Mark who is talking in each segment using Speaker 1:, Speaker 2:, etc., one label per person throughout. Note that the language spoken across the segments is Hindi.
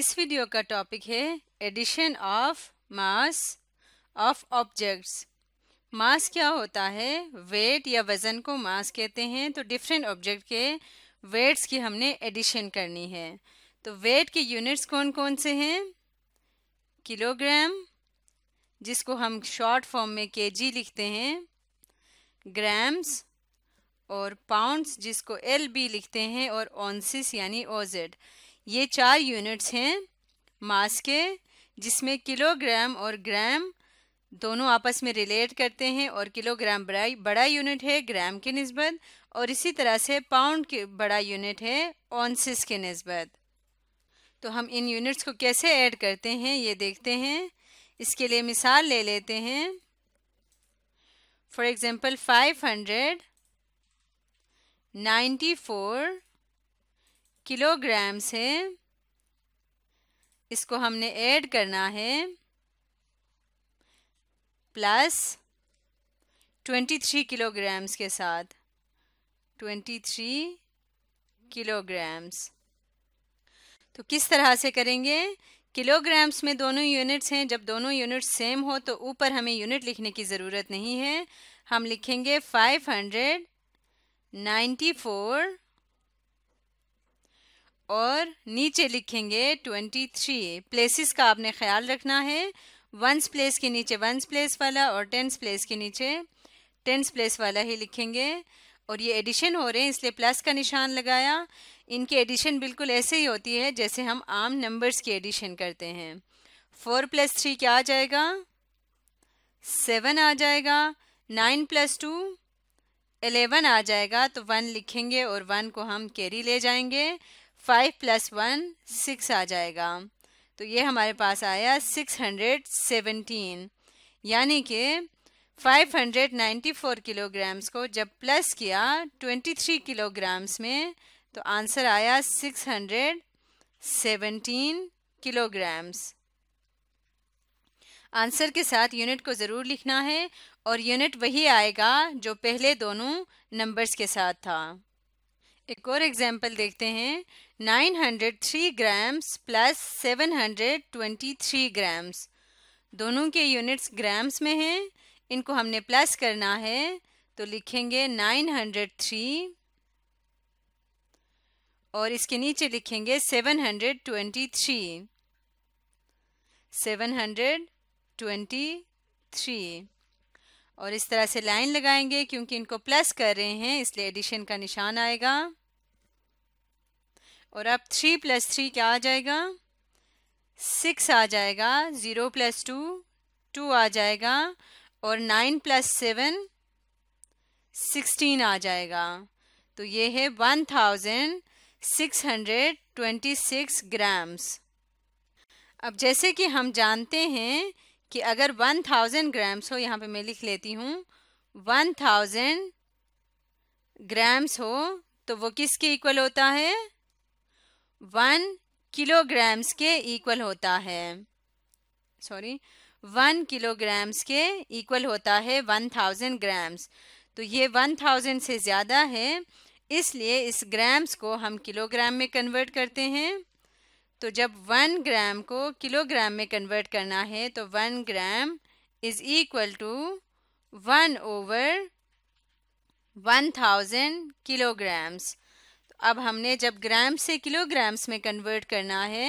Speaker 1: इस वीडियो का टॉपिक है addition of mass of objects mass क्या होता है वेट या वज़न को मास कहते हैं तो डिफरेंट ऑब्जेक्ट के वेट्स की हमने एडिशन करनी है तो वेट के यूनिट्स कौन कौन से हैं किलोग्राम जिसको हम शॉर्ट फॉर्म में केजी लिखते हैं ग्राम्स और पाउंड्स जिसको एल बी लिखते हैं और ऑनसिस यानी ओजेड ये चार यूनिट्स हैं मास के जिसमें किलोग्राम और ग्राम दोनों आपस में रिलेट करते हैं और किलोग्राम बड़ा बड़ा यूनिट है ग्राम के नस्बत और इसी तरह से पाउंड के बड़ा यूनिट है ऑनसिस के नस्बत तो हम इन यूनिट्स को कैसे ऐड करते हैं ये देखते हैं इसके लिए मिसाल ले लेते हैं for example five hundred ninety four kilograms है इसको हमने ऐड करना है प्लस ट्वेंटी थ्री किलोग्राम्स के साथ ट्वेंटी थ्री किलोग्राम्स तो किस तरह से करेंगे किलोग्राम्स में दोनों यूनिट्स हैं जब दोनों यूनिट्स सेम हो तो ऊपर हमें यूनिट लिखने की ज़रूरत नहीं है हम लिखेंगे फाइव हंड्रेड नाइन्टी फोर और नीचे लिखेंगे ट्वेंटी थ्री प्लेसिस का आपने ख्याल रखना है वंस प्लेस के नीचे वंस प्लेस वाला और टेंस प्लेस के नीचे टेंस प्लेस वाला ही लिखेंगे और ये एडिशन हो रहे हैं इसलिए प्लस का निशान लगाया इनकी एडिशन बिल्कुल ऐसे ही होती है जैसे हम आम नंबर्स की एडिशन करते हैं फोर प्लस थ्री क्या आ जाएगा सेवन आ जाएगा नाइन प्लस टू एलेवन आ जाएगा तो वन लिखेंगे और वन को हम कैरी ले जाएंगे फाइव प्लस वन सिक्स आ जाएगा तो ये हमारे पास आया सिक्स हंड्रेड सेवेंटीन यानी कि five hundred ninety four kilograms को जब प्लस किया ट्वेंटी थ्री किलोग्राम्स में तो आंसर आया six hundred seventeen kilograms answer के साथ यूनिट को ज़रूर लिखना है और यूनिट वही आएगा जो पहले दोनों नंबर्स के साथ था एक और एग्जाम्पल देखते हैं 903 ग्राम्स प्लस 723 ग्राम्स दोनों के यूनिट्स ग्राम्स में हैं इनको हमने प्लस करना है तो लिखेंगे 903 और इसके नीचे लिखेंगे 723 723 और इस तरह से लाइन लगाएंगे क्योंकि इनको प्लस कर रहे हैं इसलिए एडिशन का निशान आएगा और अब थ्री प्लस थ्री क्या आ जाएगा सिक्स आ जाएगा ज़ीरो प्लस टू टू आ जाएगा और नाइन प्लस सेवन सिक्सटीन आ जाएगा तो ये है one thousand six hundred twenty six grams अब जैसे कि हम जानते हैं कि अगर वन थाउजेंड ग्राम्स हो यहाँ पे मैं लिख लेती हूँ वन थाउजेंड ग्राम्स हो तो वो किसके इक्वल होता है वन किलोग्राम्स के इक्वल होता है सॉरी वन किलोग्राम्स के इक्वल होता है वन थाउजेंड ग्राम्स तो ये वन थाउजेंड से ज़्यादा है इसलिए इस ग्राम्स को हम किलोग्राम में कन्वर्ट करते हैं तो जब वन ग्राम को किलोग्राम में कन्वर्ट करना है तो one gram is equal to one over one thousand kilograms तो अब हमने जब ग्राम से किलोग्राम्स में कन्वर्ट करना है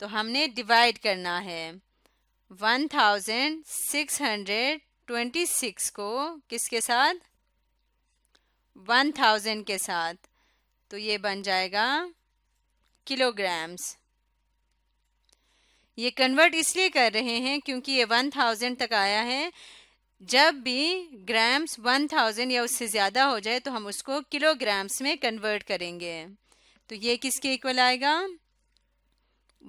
Speaker 1: तो हमने डिवाइड करना है one thousand six hundred twenty six को किसके साथ वन थाउजेंड के साथ तो ये बन जाएगा किलोग्राम्स ये कन्वर्ट इसलिए कर रहे हैं क्योंकि ये वन थाउजेंड तक आया है जब भी ग्राम्स वन थाउजेंड या उससे ज़्यादा हो जाए तो हम उसको किलोग्राम्स में कन्वर्ट करेंगे तो ये किसके इक्वल आएगा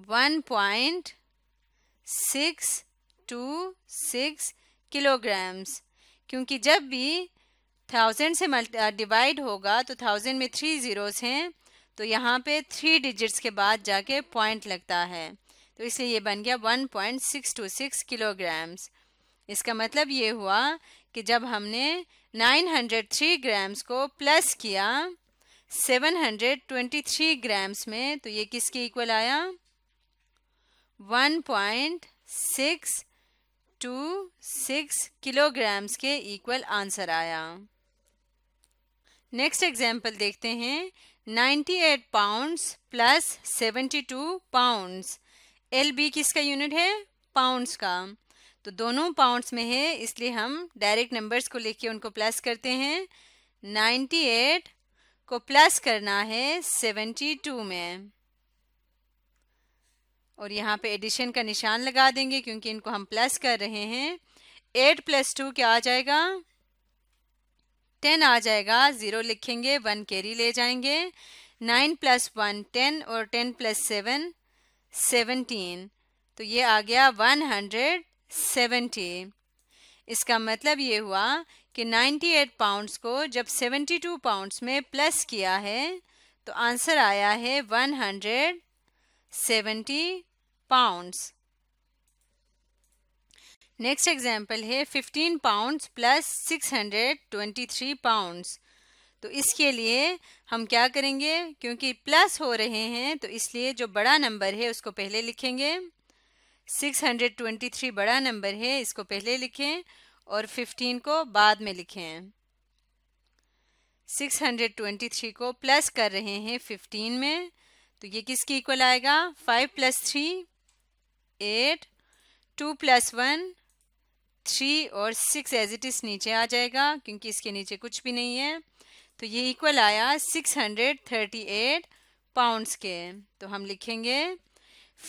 Speaker 1: one point six two six kilograms क्योंकि जब भी थाउजेंड से डिवाइड uh, होगा तो थाउजेंड में थ्री ज़ीरोस हैं तो यहाँ पे थ्री डिजिट्स के बाद जाके पॉइंट लगता है तो इसलिए ये बन गया 1.626 किलोग्राम्स इसका मतलब ये हुआ कि जब हमने 903 ग्राम्स को प्लस किया 723 ग्राम्स में तो ये किसके इक्वल आया 1.626 किलोग्राम्स के इक्वल आंसर आया नेक्स्ट एग्जाम्पल देखते हैं 98 pounds plus 72 pounds L B किसका यूनिट है पाउंड्स का तो दोनों पाउंड्स में है इसलिए हम डायरेक्ट नंबर्स को लेके उनको प्लस करते हैं 98 को प्लस करना है 72 में और यहाँ पे एडिशन का निशान लगा देंगे क्योंकि इनको हम प्लस कर रहे हैं एट प्लस टू क्या आ जाएगा टेन आ जाएगा ज़ीरो लिखेंगे वन कैरी ले जाएंगे नाइन प्लस वन टेन और टेन प्लस सेवन सेवनटीन तो ये आ गया वन हंड्रेड सेवेंटी इसका मतलब ये हुआ कि नाइन्टी एट पाउंड्स को जब सेवेंटी टू पाउंड्स में प्लस किया है तो आंसर आया है one hundred seventy pounds next example है fifteen pounds plus six hundred twenty three pounds तो इसके लिए हम क्या करेंगे क्योंकि प्लस हो रहे हैं तो इसलिए जो बड़ा नंबर है उसको पहले लिखेंगे 623 बड़ा नंबर है इसको पहले लिखें और 15 को बाद में लिखें 623 को प्लस कर रहे हैं 15 में तो ये किसकी इक्वल आएगा 5 plus three eight two plus one three और सिक्स एज इट इज़ नीचे आ जाएगा क्योंकि इसके नीचे कुछ भी नहीं है तो ये इक्वल आया 638 पाउंड्स के तो हम लिखेंगे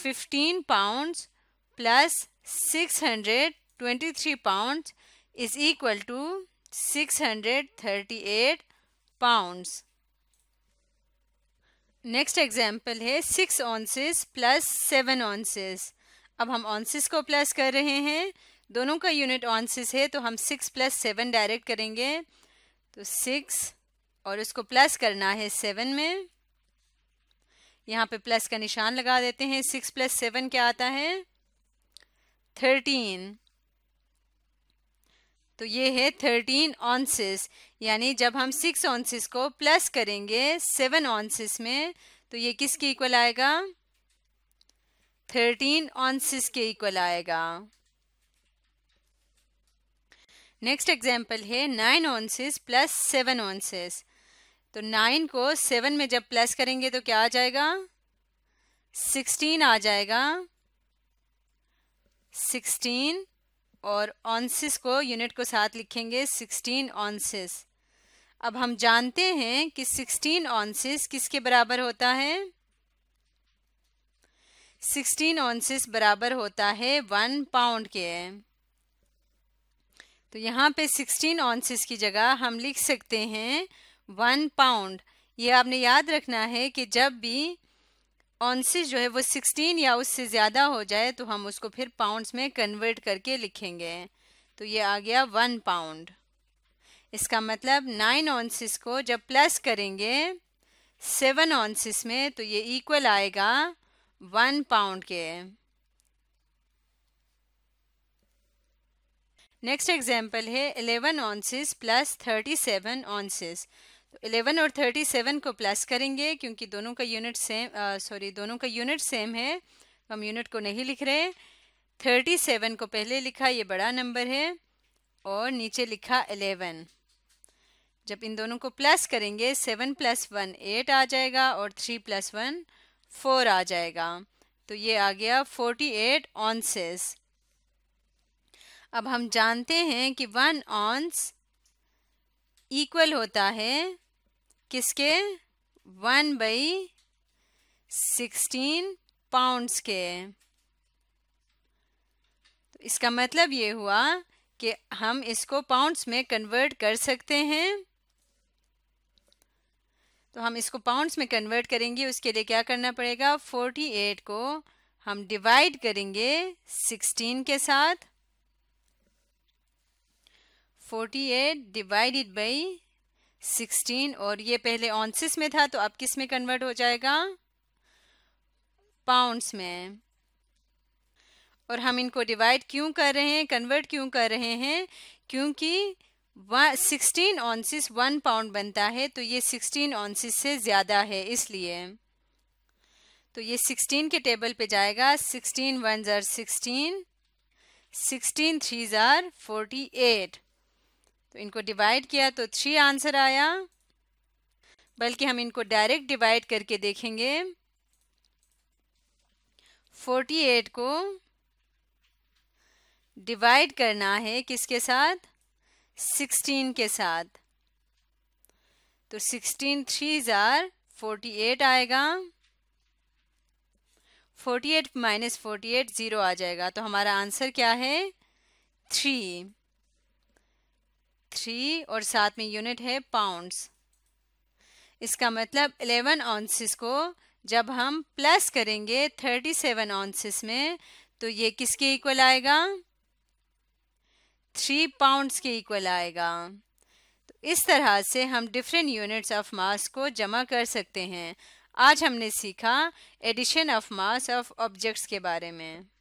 Speaker 1: 15 pounds plus 623 pounds is equal to 638 pounds next example है six ounces plus seven ounces अब हम ऑनसेस को प्लस कर रहे हैं दोनों का यूनिट ऑनसेस है तो हम सिक्स प्लस सेवन डायरेक्ट करेंगे तो सिक्स और इसको प्लस करना है सेवन में यहाँ पे प्लस का निशान लगा देते हैं सिक्स प्लस सेवन क्या आता है थर्टीन तो ये है थर्टीन ऑनसेस यानी जब हम सिक्स ऑनसेस को प्लस करेंगे सेवन ऑनसेस में तो ये किसके इक्वल आएगा थर्टीन ऑनसेस के इक्वल आएगा नेक्स्ट एग्जाम्पल है nine ounces plus seven ounces तो नाइन को सेवन में जब प्लस करेंगे तो क्या आ जाएगा सिक्सटीन आ जाएगा सिक्सटीन और ऑनसिस को यूनिट को साथ लिखेंगे सिक्सटीन ऑनसिस अब हम जानते हैं कि सिक्सटीन ऑनसिस किसके बराबर होता है सिक्सटीन ऑनसिस बराबर होता है वन पाउंड के तो यहाँ पे सिक्सटीन ऑनसिस की जगह हम लिख सकते हैं वन पाउंड ये आपने याद रखना है कि जब भी ऑनसेज जो है वो सिक्सटीन या उससे ज़्यादा हो जाए तो हम उसको फिर पाउंड्स में कन्वर्ट करके लिखेंगे तो ये आ गया वन पाउंड इसका मतलब नाइन ऑनसेस को जब प्लस करेंगे सेवन ऑनसेस में तो ये इक्वल आएगा वन पाउंड के नेक्स्ट एग्जाम्पल है eleven ounces plus thirty seven ounces 11 और 37 को प्लस करेंगे क्योंकि दोनों का यूनिट सेम सॉरी दोनों का यूनिट सेम है हम यूनिट को नहीं लिख रहे 37 को पहले लिखा ये बड़ा नंबर है और नीचे लिखा 11 जब इन दोनों को प्लस करेंगे सेवन प्लस वन एट आ जाएगा और थ्री प्लस वन फोर आ जाएगा तो ये आ गया फोर्टी एट ऑनसेस अब हम जानते हैं कि वन ऑन्स इक्वल होता है किसके वन बाई सिक्सटीन पाउंड्स के तो इसका मतलब ये हुआ कि हम इसको पाउंड्स में कन्वर्ट कर सकते हैं तो हम इसको पाउंड्स में कन्वर्ट करेंगे उसके लिए क्या करना पड़ेगा फोर्टी एट को हम डिवाइड करेंगे सिक्सटीन के साथ forty eight divided by sixteen और ये पहले ऑनसिस में था तो अब किस में कन्वर्ट हो जाएगा पाउंड्स में और हम इनको डिवाइड क्यों कर रहे हैं कन्वर्ट क्यों कर रहे हैं क्योंकि सिक्सटीन ऑनसिस वन पाउंड बनता है तो ये सिक्सटीन ऑनसिस से ज़्यादा है इसलिए तो ये सिक्सटीन के टेबल पे जाएगा सिक्सटीन वन ज़र सिक्सटीन सिक्सटीन थ्री ज़ार फोर्टी एट तो इनको डिवाइड किया तो थ्री आंसर आया बल्कि हम इनको डायरेक्ट डिवाइड करके देखेंगे फोर्टी एट को डिवाइड करना है किसके साथ सिक्सटीन के साथ तो सिक्सटीन थ्री ज़ार फोर्टी एट आएगा forty eight minus forty eight zero आ जाएगा तो हमारा आंसर क्या है थ्री थ्री और साथ में यूनिट है पाउंड्स इसका मतलब इलेवन ऑनसिस को जब हम प्लस करेंगे थर्टी सेवन ऑनसिस में तो ये किसके इक्वल आएगा थ्री पाउंड्स के इक्वल आएगा तो इस तरह से हम डिफरेंट यूनिट्स ऑफ मास को जमा कर सकते हैं आज हमने सीखा addition of mass of objects के बारे में